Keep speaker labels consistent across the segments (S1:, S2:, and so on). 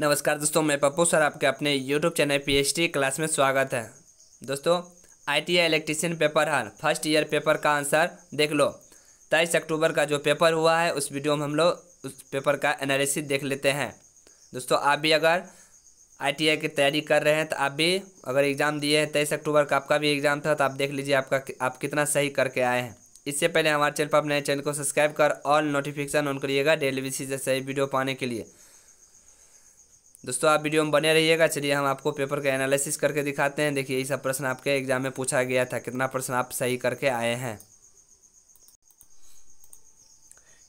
S1: नमस्कार दोस्तों मैं पप्पू सर आपके अपने यूट्यूब चैनल डी क्लास में स्वागत है दोस्तों आई इलेक्ट्रीशियन पेपर हर फर्स्ट ईयर पेपर का आंसर देख लो तेईस अक्टूबर का जो पेपर हुआ है उस वीडियो में हम लोग उस पेपर का एनालिसिस देख लेते हैं दोस्तों आप भी अगर आई की तैयारी कर रहे हैं तो आप भी अगर एग्ज़ाम दिए हैं तेईस अक्टूबर का आपका भी एग्ज़ाम था तो आप देख लीजिए आपका आप कितना सही करके आए हैं इससे पहले हमारे चैनल पर अपने चैनल को सब्सक्राइब कर ऑल नोटिफिकेशन ऑन करिएगा डेली बेसिस से सही वीडियो पाने के लिए दोस्तों आप वीडियो में बने रहिएगा चलिए हम आपको पेपर का एनालिसिस करके दिखाते हैं देखिए ये सब प्रश्न आपके एग्जाम में पूछा गया था कितना प्रश्न आप सही करके आए हैं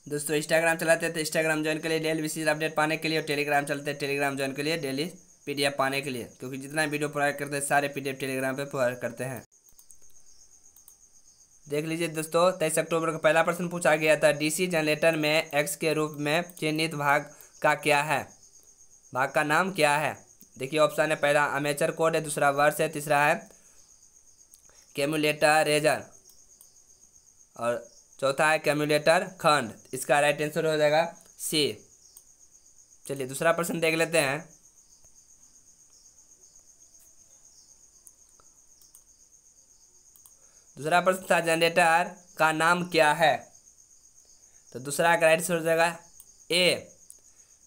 S1: दोस्तों इंस्टाग्राम चलाते हैं तो इंस्टाग्राम ज्वाइन के लिए डेली विशेष अपडेट पाने के लिए और टेलीग्राम चलते हैं टेलीग्राम ज्वाइन के लिए डेली पी पाने के लिए क्योंकि जितना वीडियो प्रोवाइड करते हैं सारे पीडीएफ टेलीग्राम पर प्रोवाइड करते हैं देख लीजिए दोस्तों तेईस अक्टूबर का पहला प्रश्न पूछा गया था डीसी जनरेटर में एक्स के रूप में चिन्हित भाग का क्या है भाग का नाम क्या है देखिए ऑप्शन है पहला अमेचर कोड है दूसरा वर्स है तीसरा है कैम्यूलेटर रेजर और चौथा है कैम्यूलेटर खंड इसका राइट आंसर हो जाएगा सी चलिए दूसरा प्रश्न देख लेते हैं दूसरा प्रश्न था जनरेटर का नाम क्या है तो दूसरा का राइट आंसर हो जाएगा A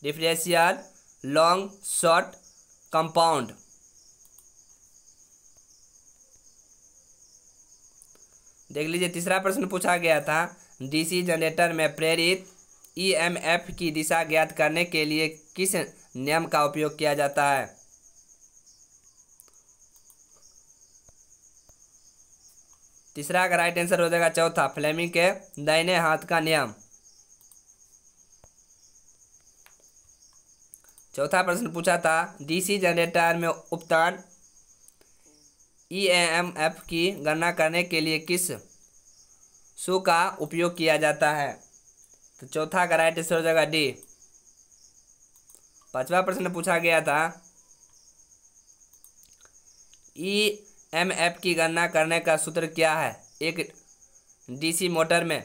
S1: differential long short compound देख लीजिए तीसरा प्रश्न पूछा गया था डीसी जनरेटर में प्रेरित ईएमएफ e की दिशा ज्ञात करने के लिए किस नियम का उपयोग किया जाता है तीसरा का राइट आंसर हो जाएगा चौथा फ्लेमिंग के दाहिने हाथ का नियम चौथा प्रश्न पूछा था डीसी जनरेटर में उपतान ईएमएफ e की गणना करने के लिए किस सो का उपयोग किया जाता है तो चौथा का राइट आंसर हो जाएगा डी पांचवा प्रश्न पूछा गया था ई एम एफ की गणना करने का सूत्र क्या है एक डीसी मोटर में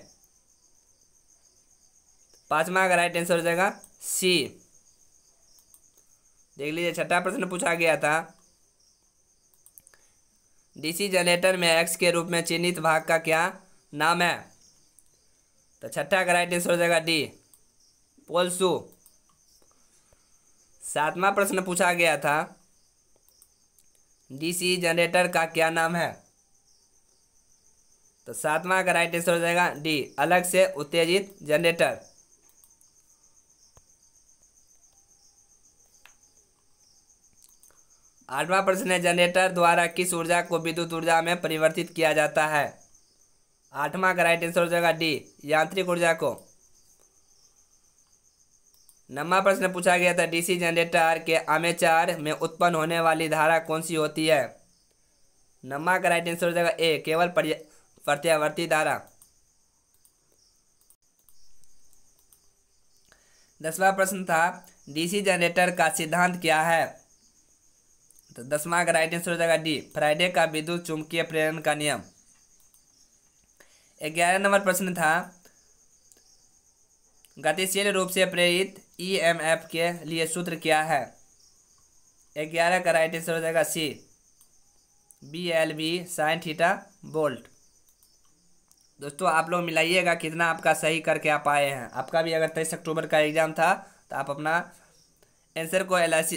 S1: पांचवा का राइट आंसर हो जाएगा सी देख लीजिए छठा प्रश्न पूछा गया था डीसी जनरेटर में एक्स के रूप में चिन्हित भाग का क्या नाम है तो छठा का राइट आंसर हो जाएगा डी पोलसू सातवां प्रश्न पूछा गया था डीसी जनरेटर का क्या नाम है तो सातवां का राइट आंसर हो जाएगा डी अलग से उत्तेजित जनरेटर आठवां प्रश्न है जनरेटर द्वारा किस ऊर्जा को विद्युत ऊर्जा में परिवर्तित किया जाता है आठवां का राइट आंसर हो जाएगा डी यांत्रिक ऊर्जा को नवा प्रश्न पूछा गया था डीसी जनरेटर के आमेचार में उत्पन्न होने वाली धारा कौन सी होती है नवा का राइट आंसर हो जाएगा ए केवल प्रत्यावर्ती धारा दसवा प्रश्न था डीसी जनरेटर का सिद्धांत क्या है तो दसवा का राइट आंसर हो जाएगा डी फ्राइडे का विद्युत चुंबकीय प्रेरण का नियम ग्यारह नंबर प्रश्न था गतिशील रूप से प्रेरित ईएमएफ e के लिए सूत्र क्या है ग्यारह का राइट आंसर हो जाएगा C B L B sine theta bolt दोस्तों आप लोग मिलाइएगा कितना आपका सही करके आप आए हैं आपका भी अगर तेईस अक्टूबर का एग्ज़ाम था तो आप अपना आंसर को एल आई सी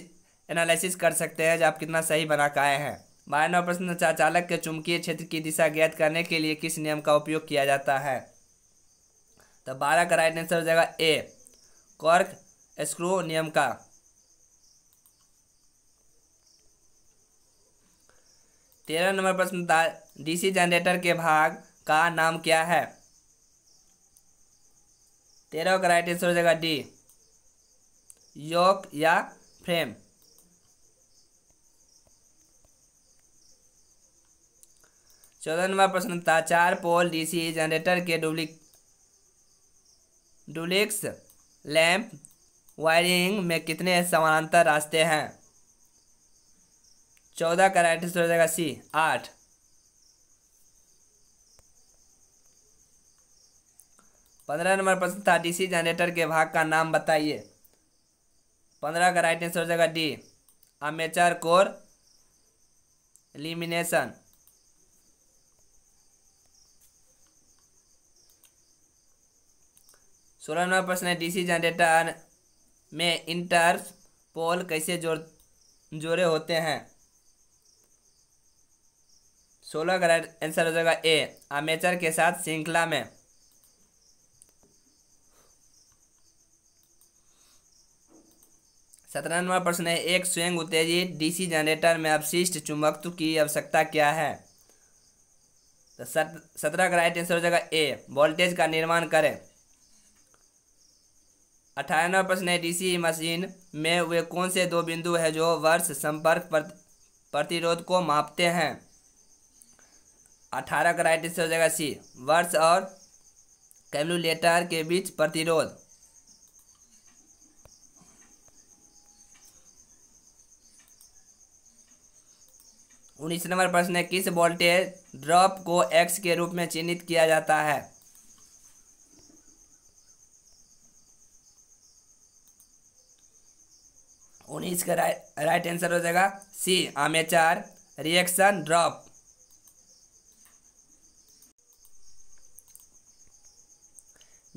S1: एनालिसिस कर सकते हैं जो आप कितना सही बना आए हैं बारह नंबर प्रश्न चालक के चुंबकीय क्षेत्र की दिशा ज्ञात करने के लिए किस नियम का उपयोग किया जाता है तो बारह का राइट आंसर हो जाएगा ए कॉर्क स्क्रू नियम का तेरह नंबर प्रश्न था डीसी जनरेटर के भाग का नाम क्या है तेरह का राइट आंसर हो जाएगा डी योक या फ्रेम चौदहवा प्रश्न था चार पोल डीसी जनरेटर के डुप्लिक डुप्लिक्स लैंप वायरिंग में कितने समानांतर रास्ते हैं चौदह का राइट आंसर हो जाएगा सी आठ पंद्रह नंबर प्रश्न था डीसी जनरेटर के भाग का नाम बताइए पंद्रह का राइट आंसर हो जाएगा डी अमेचर कोर एलिमिनेशन सोलह नंबर प्रश्न है डीसी जनरेटर में इंटर पोल कैसे जोड़ जोड़े होते हैं सोलह का राइट आंसर हो जाएगा ए आमेचर के साथ श्रृंखला में सत्रह नंबर प्रश्न है एक स्वयं उत्तेजित डीसी जनरेटर में अवशिष्ट चुंबकत्व की आवश्यकता क्या है तो सत्रह का राइट आंसर हो जाएगा ए वोल्टेज का निर्माण करें अठानवे है डीसी मशीन में वे कौन से दो बिंदु हैं जो वर्ष संपर्क प्रतिरोध को मापते हैं अठारह का राइट आंसर हो जाएगा सी वर्ष और कैलकुलेटर के बीच प्रतिरोध उन्नीस नंबर प्रश्न है किस वोल्टेज ड्रॉप को एक्स के रूप में चिन्हित किया जाता है उन्नीस का राइट राइट आंसर हो जाएगा सी आमेचार रिएक्शन ड्रॉप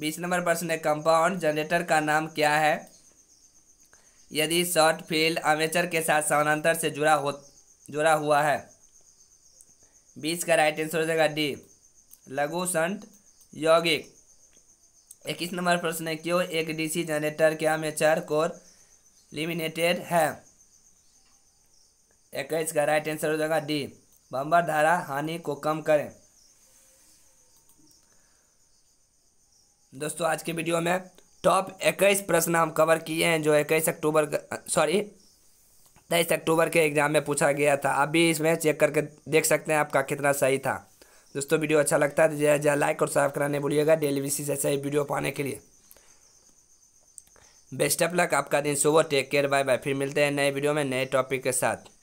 S1: बीस नंबर प्रश्न है कंपाउंड जनरेटर का नाम क्या है यदि शॉर्ट फील्ड आमेचर के साथ समानांतर से जुड़ा हो जुड़ा हुआ है बीस का राइट आंसर हो जाएगा डी लघु संट यौगिक इक्कीस नंबर प्रश्न है क्यों एक डीसी जनरेटर के आमेचर कोर लिमिनेटेड है इक्कीस का राइट आंसर हो जाएगा डी बम्बर धारा हानि को कम करें दोस्तों आज के वीडियो में टॉप इक्कीस प्रश्न हम कवर किए हैं जो इक्कीस अक्टूबर सॉरी तेईस अक्टूबर के एग्जाम में पूछा गया था आप भी इसमें चेक करके देख सकते हैं आपका कितना सही था दोस्तों वीडियो अच्छा लगता है तो जय जय लाइक और सब्सक्राइब नहीं भूलिएगा डेली बेसिस ऐसे ही वीडियो पाने के लिए बेस्ट ऑफ लक आपका दिन सुबह टेक केयर बाय बाय फिर मिलते हैं नए वीडियो में नए टॉपिक के साथ